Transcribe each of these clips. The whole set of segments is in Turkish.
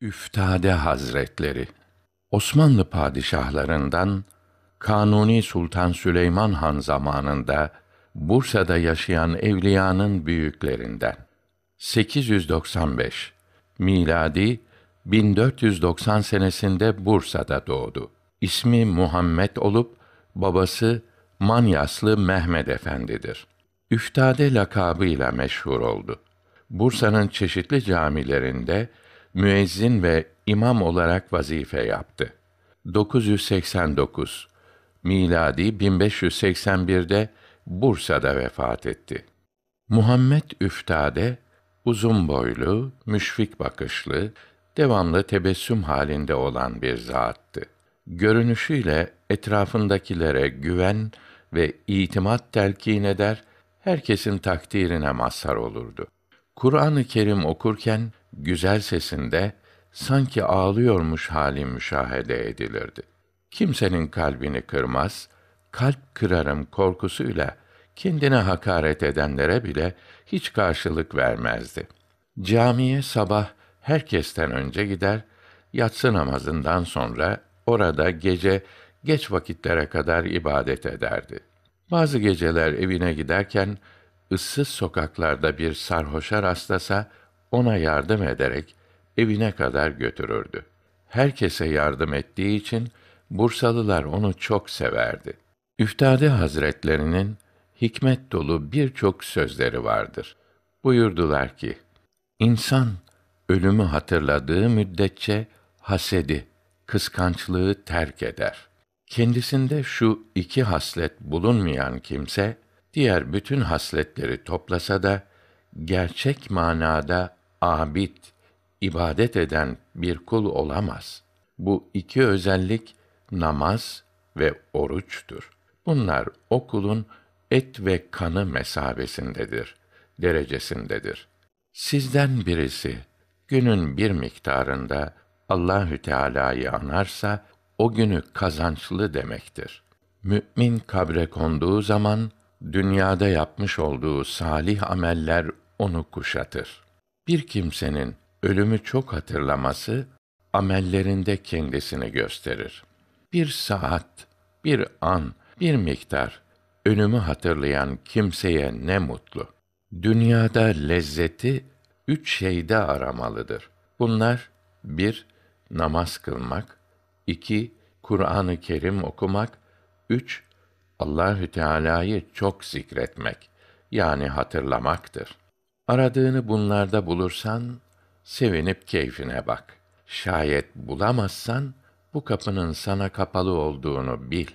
Üftade Hazretleri Osmanlı padişahlarından Kanuni Sultan Süleyman Han zamanında Bursa'da yaşayan evliyanın büyüklerinden 895 miladi 1490 senesinde Bursa'da doğdu. İsmi Muhammed olup babası Manyaslı Mehmed Efendidir. Üftade lakabıyla meşhur oldu. Bursa'nın çeşitli camilerinde müezzin ve imam olarak vazife yaptı. 989 miladi 1581'de Bursa'da vefat etti. Muhammed Üftade uzun boylu, müşfik bakışlı, devamlı tebessüm halinde olan bir zattı. Görünüşüyle etrafındakilere güven ve itimat telkin eder, herkesin takdirine mazhar olurdu. Kur'an-ı Kerim okurken güzel sesinde sanki ağlıyormuş hali müşahede edilirdi. Kimsenin kalbini kırmaz, kalp kırarım korkusuyla kendine hakaret edenlere bile hiç karşılık vermezdi. Camiye sabah herkesten önce gider, yatsı namazından sonra orada gece geç vakitlere kadar ibadet ederdi. Bazı geceler evine giderken ıssız sokaklarda bir sarhoşa rastlasa ona yardım ederek evine kadar götürürdü. Herkese yardım ettiği için Bursalılar onu çok severdi. Üftade Hazretlerinin hikmet dolu birçok sözleri vardır. Buyurdular ki: İnsan ölümü hatırladığı müddetçe hasedi, kıskançlığı terk eder. Kendisinde şu iki haslet bulunmayan kimse diğer bütün hasletleri toplasa da gerçek manada abid, ibadet eden bir kul olamaz. Bu iki özellik namaz ve oruçtur. Bunlar o kulun et ve kanı mesabesindedir, derecesindedir. Sizden birisi günün bir miktarında Allahü Teala'yı anarsa o günü kazançlı demektir. Mümin kabre konduğu zaman dünyada yapmış olduğu salih ameller onu kuşatır. Bir kimsenin ölümü çok hatırlaması amellerinde kendisini gösterir. Bir saat, bir an, bir miktar ölümü hatırlayan kimseye ne mutlu. Dünyada lezzeti üç şeyde aramalıdır. Bunlar bir Namaz kılmak, iki Kur'an-ı Kerim okumak, üç Allahü Teala'yı çok zikretmek yani hatırlamaktır. Aradığını bunlarda bulursan sevinip keyfine bak. Şayet bulamazsan bu kapının sana kapalı olduğunu bil.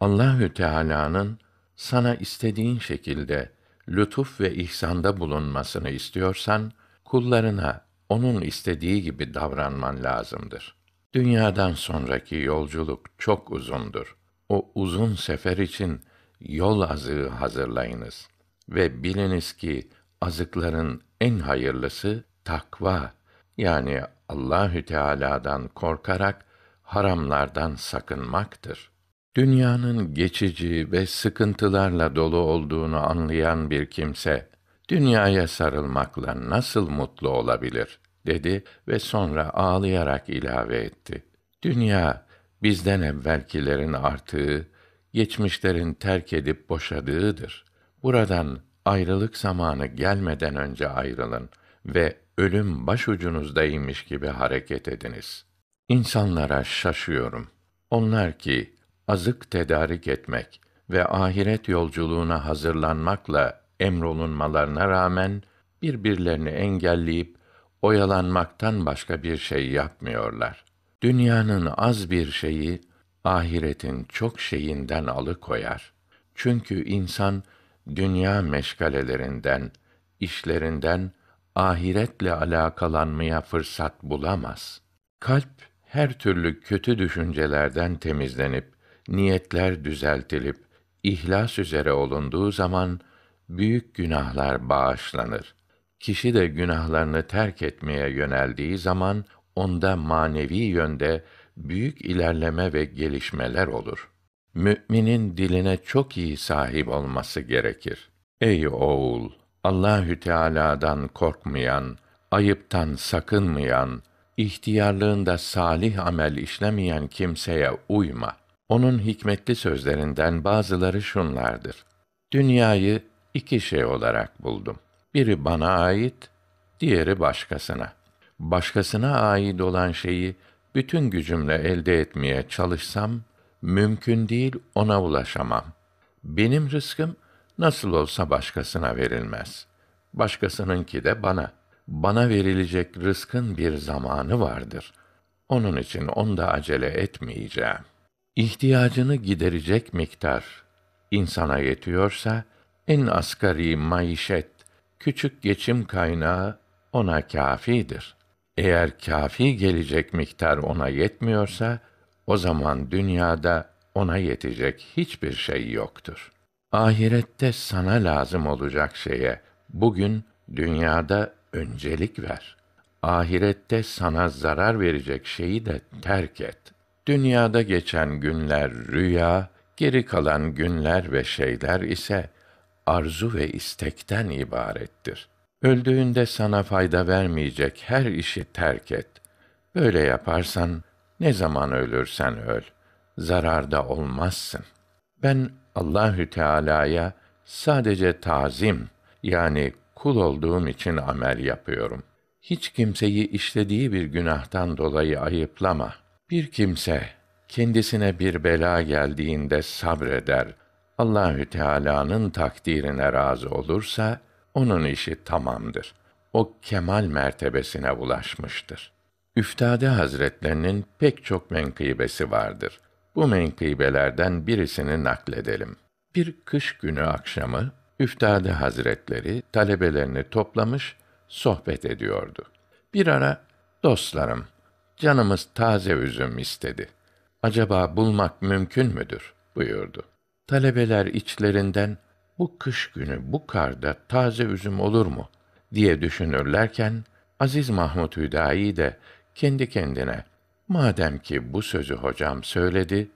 Allahü Teala'nın sana istediğin şekilde lütuf ve ihsanda bulunmasını istiyorsan kullarına onun istediği gibi davranman lazımdır. Dünyadan sonraki yolculuk çok uzundur o uzun sefer için yol azığı hazırlayınız ve biliniz ki azıkların en hayırlısı takva yani Allahü Teala'dan korkarak haramlardan sakınmaktır. Dünyanın geçici ve sıkıntılarla dolu olduğunu anlayan bir kimse dünyaya sarılmakla nasıl mutlu olabilir dedi ve sonra ağlayarak ilave etti. Dünya bizden evvelkilerin artığı, geçmişlerin terk edip boşadığıdır. Buradan ayrılık zamanı gelmeden önce ayrılın ve ölüm başucunuzdaymış gibi hareket ediniz. İnsanlara şaşıyorum. Onlar ki azık tedarik etmek ve ahiret yolculuğuna hazırlanmakla emrolunmalarına rağmen birbirlerini engelleyip oyalanmaktan başka bir şey yapmıyorlar.'' Dünyanın az bir şeyi ahiretin çok şeyinden alıkoyar. Çünkü insan dünya meşgalelerinden, işlerinden ahiretle alakalanmaya fırsat bulamaz. Kalp her türlü kötü düşüncelerden temizlenip niyetler düzeltilip ihlas üzere olunduğu zaman büyük günahlar bağışlanır. Kişi de günahlarını terk etmeye yöneldiği zaman onda manevi yönde büyük ilerleme ve gelişmeler olur. Müminin diline çok iyi sahip olması gerekir. Ey oğul, Allahü Teala'dan korkmayan, ayıptan sakınmayan, ihtiyarlığında salih amel işlemeyen kimseye uyma. Onun hikmetli sözlerinden bazıları şunlardır. Dünyayı iki şey olarak buldum. Biri bana ait, diğeri başkasına.'' başkasına ait olan şeyi bütün gücümle elde etmeye çalışsam mümkün değil ona ulaşamam. Benim rızkım nasıl olsa başkasına verilmez. Başkasınınki de bana. Bana verilecek rızkın bir zamanı vardır. Onun için onda acele etmeyeceğim. İhtiyacını giderecek miktar insana yetiyorsa en asgari maişet, küçük geçim kaynağı ona kâfidir.'' Eğer kafi gelecek miktar ona yetmiyorsa o zaman dünyada ona yetecek hiçbir şey yoktur. Ahirette sana lazım olacak şeye bugün dünyada öncelik ver. Ahirette sana zarar verecek şeyi de terk et. Dünyada geçen günler rüya, geri kalan günler ve şeyler ise arzu ve istekten ibarettir. Öldüğünde sana fayda vermeyecek her işi terk et. Böyle yaparsan ne zaman ölürsen öl, zararda olmazsın. Ben Allahü Teala'ya sadece tazim yani kul olduğum için amel yapıyorum. Hiç kimseyi işlediği bir günahtan dolayı ayıplama. Bir kimse kendisine bir bela geldiğinde sabreder. Allahü Teala'nın takdirine razı olursa onun işi tamamdır. O kemal mertebesine ulaşmıştır. Üftade Hazretlerinin pek çok menkıbesi vardır. Bu menkıbelerden birisini nakledelim. Bir kış günü akşamı Üftade Hazretleri talebelerini toplamış sohbet ediyordu. Bir ara dostlarım canımız taze üzüm istedi. Acaba bulmak mümkün müdür? buyurdu. Talebeler içlerinden bu kış günü bu karda taze üzüm olur mu diye düşünürlerken Aziz Mahmut Hüdayi de kendi kendine madem ki bu sözü hocam söyledi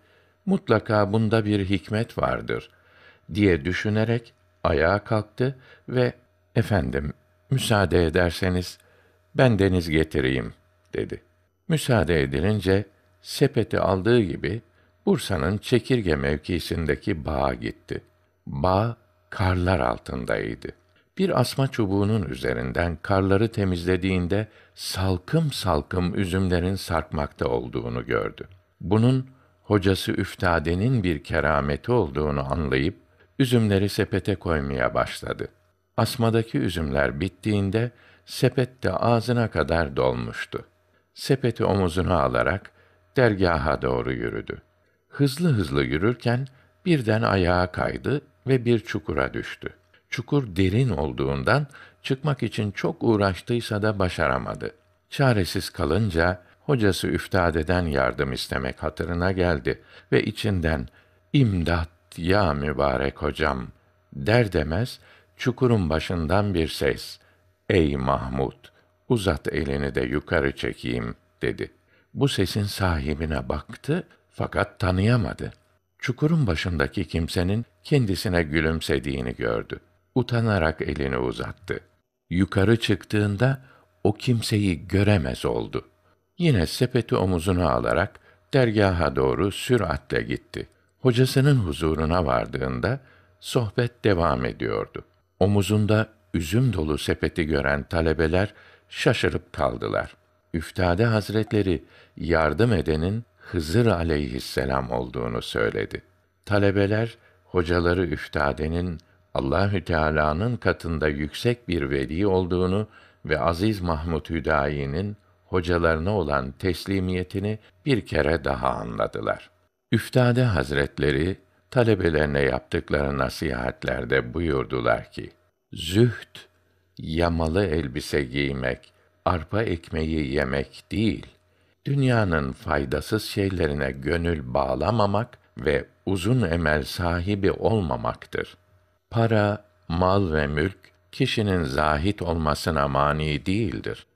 mutlaka bunda bir hikmet vardır diye düşünerek ayağa kalktı ve efendim müsaade ederseniz ben deniz getireyim dedi. Müsaade edilince sepeti aldığı gibi Bursa'nın Çekirge mevkisindeki bağa gitti. Bağ karlar altındaydı. Bir asma çubuğunun üzerinden karları temizlediğinde salkım salkım üzümlerin sarkmakta olduğunu gördü. Bunun hocası Üftade'nin bir kerameti olduğunu anlayıp üzümleri sepete koymaya başladı. Asmadaki üzümler bittiğinde sepet de ağzına kadar dolmuştu. Sepeti omuzuna alarak dergaha doğru yürüdü. Hızlı hızlı yürürken birden ayağa kaydı, ve bir çukura düştü. Çukur derin olduğundan çıkmak için çok uğraştıysa da başaramadı. Çaresiz kalınca hocası üftadeden yardım istemek hatırına geldi ve içinden imdat ya mübarek hocam der demez çukurun başından bir ses Ey Mahmud uzat elini de yukarı çekeyim dedi. Bu sesin sahibine baktı fakat tanıyamadı. Çukurun başındaki kimsenin kendisine gülümsediğini gördü. Utanarak elini uzattı. Yukarı çıktığında o kimseyi göremez oldu. Yine sepeti omuzuna alarak dergaha doğru süratle gitti. Hocasının huzuruna vardığında sohbet devam ediyordu. Omuzunda üzüm dolu sepeti gören talebeler şaşırıp kaldılar. Üftade Hazretleri yardım edenin Hızır aleyhisselam olduğunu söyledi. Talebeler hocaları üftadenin Allahü Teala'nın katında yüksek bir veli olduğunu ve Aziz Mahmud Hüdayi'nin hocalarına olan teslimiyetini bir kere daha anladılar. Üftade Hazretleri talebelerine yaptıkları nasihatlerde buyurdular ki: Zühd yamalı elbise giymek, arpa ekmeği yemek değil, dünyanın faydasız şeylerine gönül bağlamamak ve uzun emel sahibi olmamaktır. Para, mal ve mülk kişinin zahit olmasına mani değildir.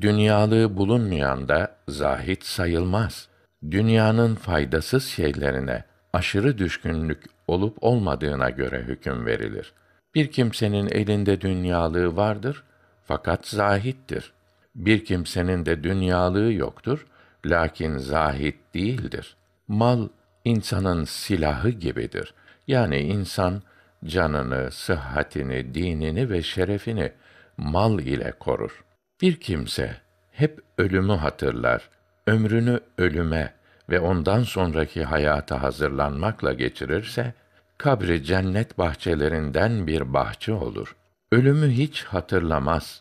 Dünyalığı bulunmayan da zahit sayılmaz. Dünyanın faydasız şeylerine aşırı düşkünlük olup olmadığına göre hüküm verilir. Bir kimsenin elinde dünyalığı vardır fakat zahittir. Bir kimsenin de dünyalığı yoktur lakin zahit değildir. Mal insanın silahı gibidir. Yani insan canını, sıhhatini, dinini ve şerefini mal ile korur. Bir kimse hep ölümü hatırlar, ömrünü ölüme ve ondan sonraki hayata hazırlanmakla geçirirse, kabri cennet bahçelerinden bir bahçe olur. Ölümü hiç hatırlamaz,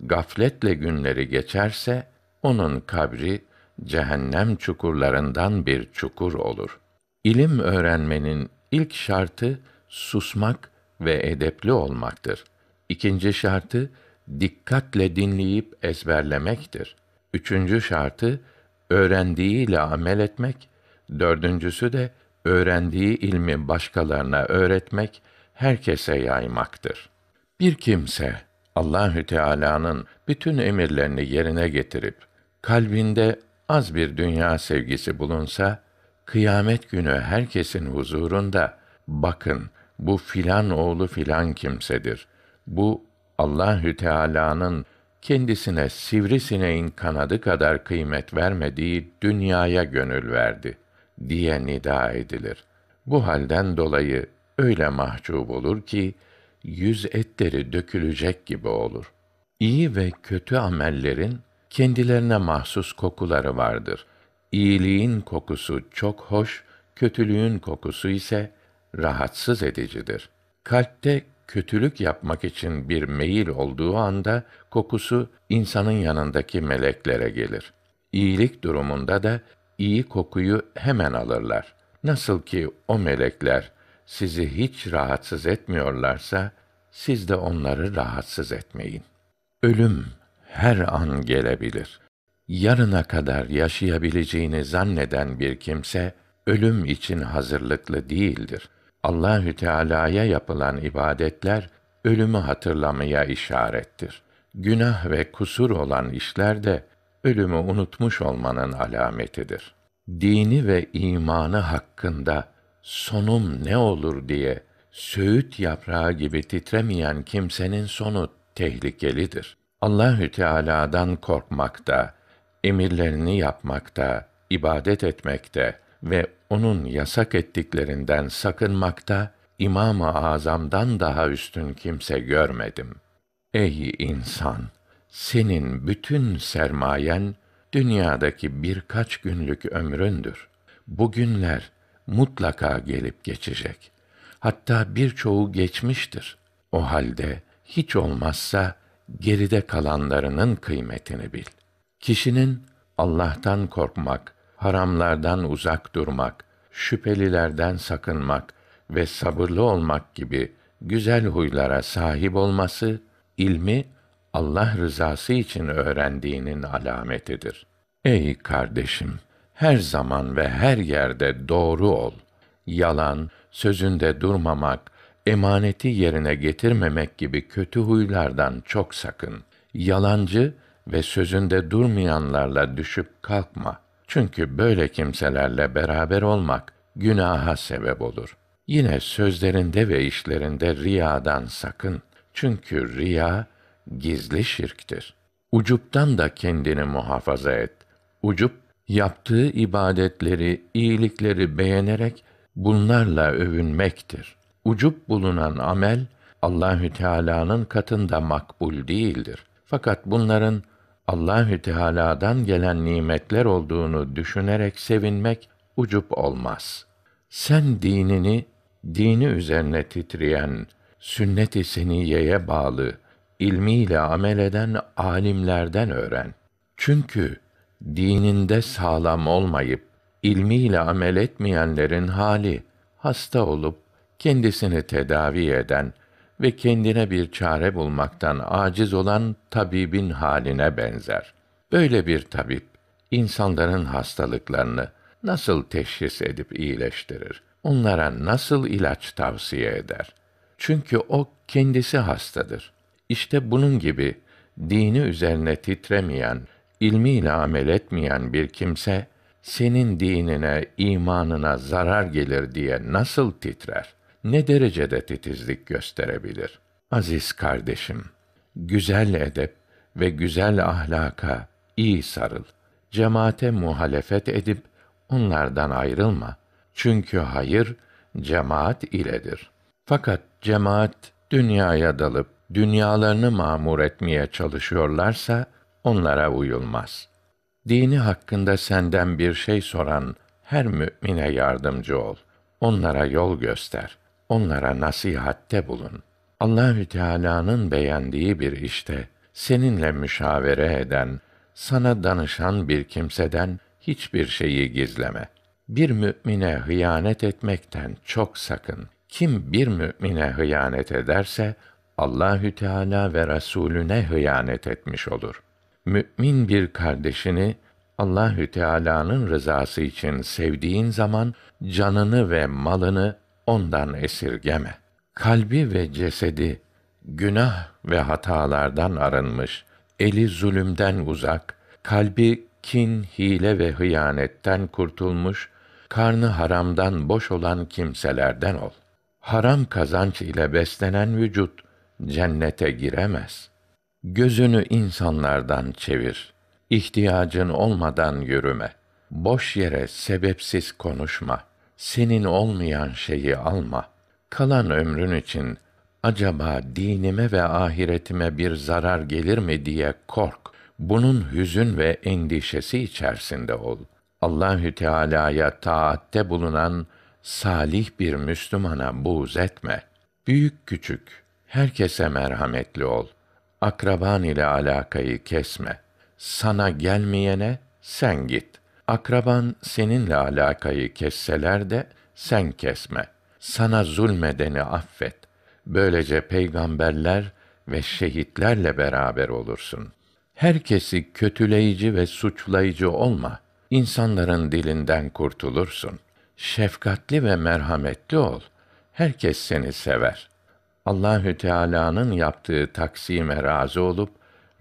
gafletle günleri geçerse, onun kabri cehennem çukurlarından bir çukur olur.'' İlim öğrenmenin ilk şartı susmak ve edepli olmaktır. İkinci şartı dikkatle dinleyip ezberlemektir. Üçüncü şartı öğrendiğiyle amel etmek, dördüncüsü de öğrendiği ilmi başkalarına öğretmek, herkese yaymaktır. Bir kimse Allahü Teala'nın bütün emirlerini yerine getirip kalbinde az bir dünya sevgisi bulunsa Kıyamet günü herkesin huzurunda bakın bu filan oğlu filan kimsedir. Bu Allahü Teala'nın kendisine sivrisineğin kanadı kadar kıymet vermediği dünyaya gönül verdi diye nida edilir. Bu halden dolayı öyle mahcup olur ki yüz etleri dökülecek gibi olur. İyi ve kötü amellerin kendilerine mahsus kokuları vardır.'' iyiliğin kokusu çok hoş, kötülüğün kokusu ise rahatsız edicidir. Kalpte kötülük yapmak için bir meyil olduğu anda kokusu insanın yanındaki meleklere gelir. İyilik durumunda da iyi kokuyu hemen alırlar. Nasıl ki o melekler sizi hiç rahatsız etmiyorlarsa siz de onları rahatsız etmeyin. Ölüm her an gelebilir yarına kadar yaşayabileceğini zanneden bir kimse ölüm için hazırlıklı değildir. Allahü Teala'ya yapılan ibadetler ölümü hatırlamaya işarettir. Günah ve kusur olan işler de ölümü unutmuş olmanın alametidir. Dini ve imanı hakkında sonum ne olur diye söğüt yaprağı gibi titremeyen kimsenin sonu tehlikelidir. Allahü Teala'dan korkmakta, emirlerini yapmakta, ibadet etmekte ve onun yasak ettiklerinden sakınmakta İmam-ı Azam'dan daha üstün kimse görmedim. Ey insan, senin bütün sermayen dünyadaki birkaç günlük ömründür. Bu günler mutlaka gelip geçecek. Hatta birçoğu geçmiştir. O halde hiç olmazsa geride kalanlarının kıymetini bil. Kişinin Allah'tan korkmak, haramlardan uzak durmak, şüphelilerden sakınmak ve sabırlı olmak gibi güzel huylara sahip olması ilmi Allah rızası için öğrendiğinin alametidir. Ey kardeşim, her zaman ve her yerde doğru ol. Yalan, sözünde durmamak, emaneti yerine getirmemek gibi kötü huylardan çok sakın. Yalancı ve sözünde durmayanlarla düşüp kalkma. Çünkü böyle kimselerle beraber olmak günaha sebep olur. Yine sözlerinde ve işlerinde riyadan sakın. Çünkü riya gizli şirktir. Ucuptan da kendini muhafaza et. Ucup yaptığı ibadetleri, iyilikleri beğenerek bunlarla övünmektir. Ucup bulunan amel Allahü Teala'nın katında makbul değildir. Fakat bunların Allahü Teala'dan gelen nimetler olduğunu düşünerek sevinmek ucup olmaz. Sen dinini dini üzerine titreyen, sünnet-i seniyeye bağlı, ilmiyle amel eden alimlerden öğren. Çünkü dininde sağlam olmayıp ilmiyle amel etmeyenlerin hali hasta olup kendisini tedavi eden, ve kendine bir çare bulmaktan aciz olan tabibin haline benzer. Böyle bir tabip insanların hastalıklarını nasıl teşhis edip iyileştirir? Onlara nasıl ilaç tavsiye eder? Çünkü o kendisi hastadır. İşte bunun gibi dini üzerine titremeyen, ilmiyle amel etmeyen bir kimse senin dinine, imanına zarar gelir diye nasıl titrer? ne derecede titizlik gösterebilir? Aziz kardeşim, güzel edep ve güzel ahlaka iyi sarıl. Cemaate muhalefet edip onlardan ayrılma. Çünkü hayır cemaat iledir. Fakat cemaat dünyaya dalıp dünyalarını mamur etmeye çalışıyorlarsa onlara uyulmaz. Dini hakkında senden bir şey soran her mümine yardımcı ol. Onlara yol göster.'' onlara nasihatte bulun. Allahü Teala'nın beğendiği bir işte seninle müşavere eden, sana danışan bir kimseden hiçbir şeyi gizleme. Bir mümine hıyanet etmekten çok sakın. Kim bir mümine hıyanet ederse Allahü Teala ve Resulüne hıyanet etmiş olur. Mümin bir kardeşini Allahü Teala'nın rızası için sevdiğin zaman canını ve malını ondan esirgeme. Kalbi ve cesedi günah ve hatalardan arınmış, eli zulümden uzak, kalbi kin, hile ve hıyanetten kurtulmuş, karnı haramdan boş olan kimselerden ol. Haram kazanç ile beslenen vücut cennete giremez. Gözünü insanlardan çevir. İhtiyacın olmadan yürüme. Boş yere sebepsiz konuşma.'' senin olmayan şeyi alma. Kalan ömrün için acaba dinime ve ahiretime bir zarar gelir mi diye kork. Bunun hüzün ve endişesi içerisinde ol. Allahü Teala'ya taatte bulunan salih bir Müslümana buğz etme. Büyük küçük, herkese merhametli ol. Akraban ile alakayı kesme. Sana gelmeyene sen git. Akraban seninle alakayı kesseler de sen kesme. Sana zulmedeni affet. Böylece peygamberler ve şehitlerle beraber olursun. Herkesi kötüleyici ve suçlayıcı olma. İnsanların dilinden kurtulursun. Şefkatli ve merhametli ol. Herkes seni sever. Allahü Teala'nın yaptığı taksime razı olup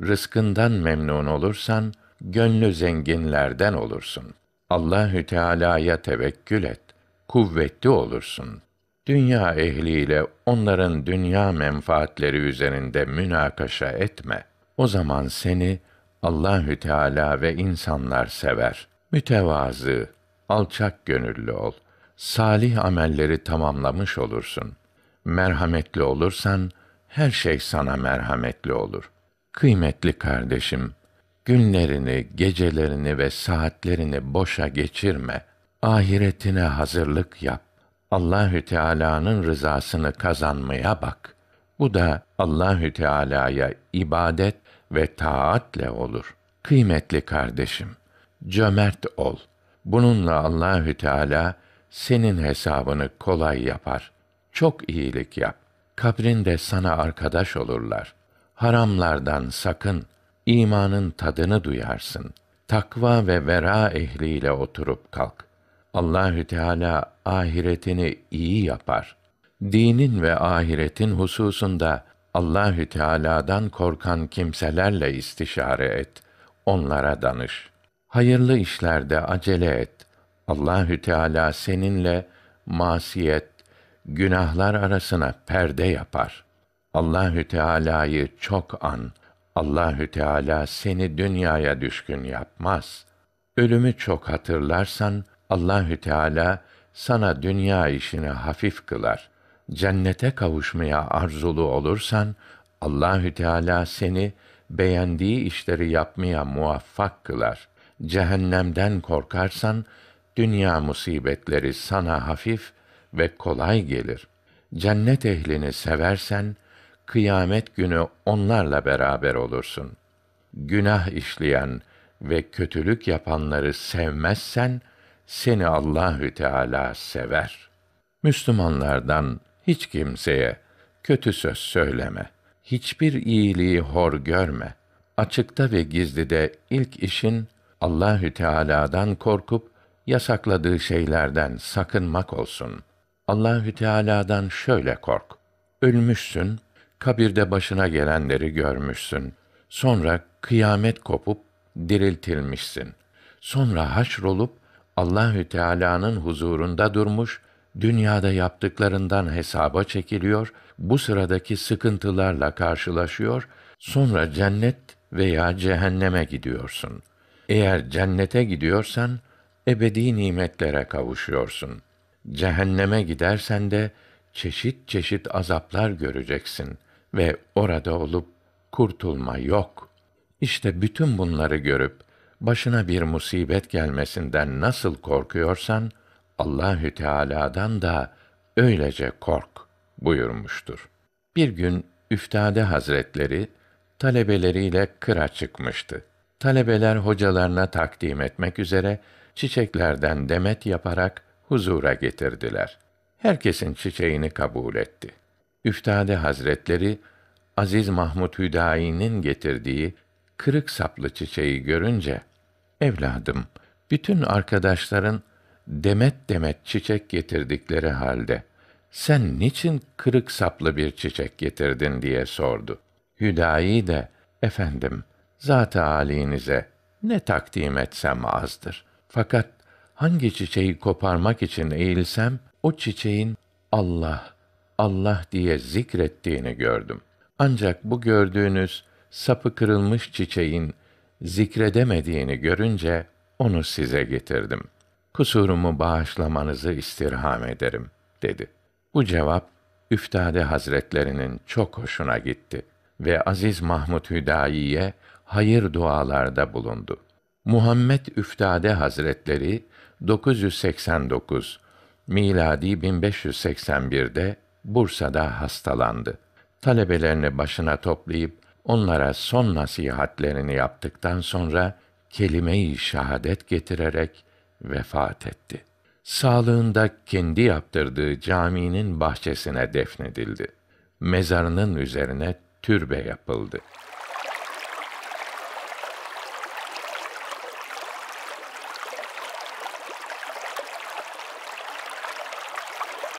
rızkından memnun olursan gönlü zenginlerden olursun. Allahü Teala'ya tevekkül et. Kuvvetli olursun. Dünya ehliyle onların dünya menfaatleri üzerinde münakaşa etme. O zaman seni Allahü Teala ve insanlar sever. Mütevazı, alçak gönüllü ol. Salih amelleri tamamlamış olursun. Merhametli olursan her şey sana merhametli olur. Kıymetli kardeşim, günlerini, gecelerini ve saatlerini boşa geçirme. Ahiretine hazırlık yap. Allahü Teala'nın rızasını kazanmaya bak. Bu da Allahü Teala'ya ibadet ve taatle olur. Kıymetli kardeşim, cömert ol. Bununla Allahü Teala senin hesabını kolay yapar. Çok iyilik yap. Kabrinde sana arkadaş olurlar. Haramlardan sakın.'' imanın tadını duyarsın. Takva ve vera ehliyle oturup kalk. Allahü Teala ahiretini iyi yapar. Dinin ve ahiretin hususunda Allahü Teala'dan korkan kimselerle istişare et. Onlara danış. Hayırlı işlerde acele et. Allahü Teala seninle masiyet, günahlar arasına perde yapar. Allahü Teala'yı çok an.'' Allahü Teala seni dünyaya düşkün yapmaz. Ölümü çok hatırlarsan Allahü Teala sana dünya işini hafif kılar. Cennete kavuşmaya arzulu olursan Allahü Teala seni beğendiği işleri yapmaya muvaffak kılar. Cehennemden korkarsan dünya musibetleri sana hafif ve kolay gelir. Cennet ehlini seversen kıyamet günü onlarla beraber olursun. Günah işleyen ve kötülük yapanları sevmezsen seni Allahü Teala sever. Müslümanlardan hiç kimseye kötü söz söyleme. Hiçbir iyiliği hor görme. Açıkta ve gizlide ilk işin Allahü Teala'dan korkup yasakladığı şeylerden sakınmak olsun. Allahü Teala'dan şöyle kork. Ölmüşsün, kabirde başına gelenleri görmüşsün. Sonra kıyamet kopup diriltilmişsin. Sonra haşrolup Allahü Teala'nın huzurunda durmuş, dünyada yaptıklarından hesaba çekiliyor, bu sıradaki sıkıntılarla karşılaşıyor, sonra cennet veya cehenneme gidiyorsun. Eğer cennete gidiyorsan, ebedi nimetlere kavuşuyorsun. Cehenneme gidersen de çeşit çeşit azaplar göreceksin ve orada olup kurtulma yok. İşte bütün bunları görüp başına bir musibet gelmesinden nasıl korkuyorsan Allahü Teala'dan da öylece kork buyurmuştur. Bir gün Üftade Hazretleri talebeleriyle kıra çıkmıştı. Talebeler hocalarına takdim etmek üzere çiçeklerden demet yaparak huzura getirdiler. Herkesin çiçeğini kabul etti. Üftade Hazretleri Aziz Mahmud Hüdayi'nin getirdiği kırık saplı çiçeği görünce evladım bütün arkadaşların demet demet çiçek getirdikleri halde sen niçin kırık saplı bir çiçek getirdin diye sordu. Hüdayi de efendim zat-ı âlinize ne takdim etsem azdır. Fakat hangi çiçeği koparmak için eğilsem o çiçeğin Allah Allah diye zikrettiğini gördüm. Ancak bu gördüğünüz sapı kırılmış çiçeğin zikredemediğini görünce onu size getirdim. Kusurumu bağışlamanızı istirham ederim." dedi. Bu cevap Üftade Hazretlerinin çok hoşuna gitti ve Aziz Mahmud Hüdayi'ye hayır dualarda bulundu. Muhammed Üftade Hazretleri 989 miladi 1581'de Bursa'da hastalandı. Talebelerini başına toplayıp onlara son nasihatlerini yaptıktan sonra kelime-i şehadet getirerek vefat etti. Sağlığında kendi yaptırdığı caminin bahçesine defnedildi. Mezarının üzerine türbe yapıldı.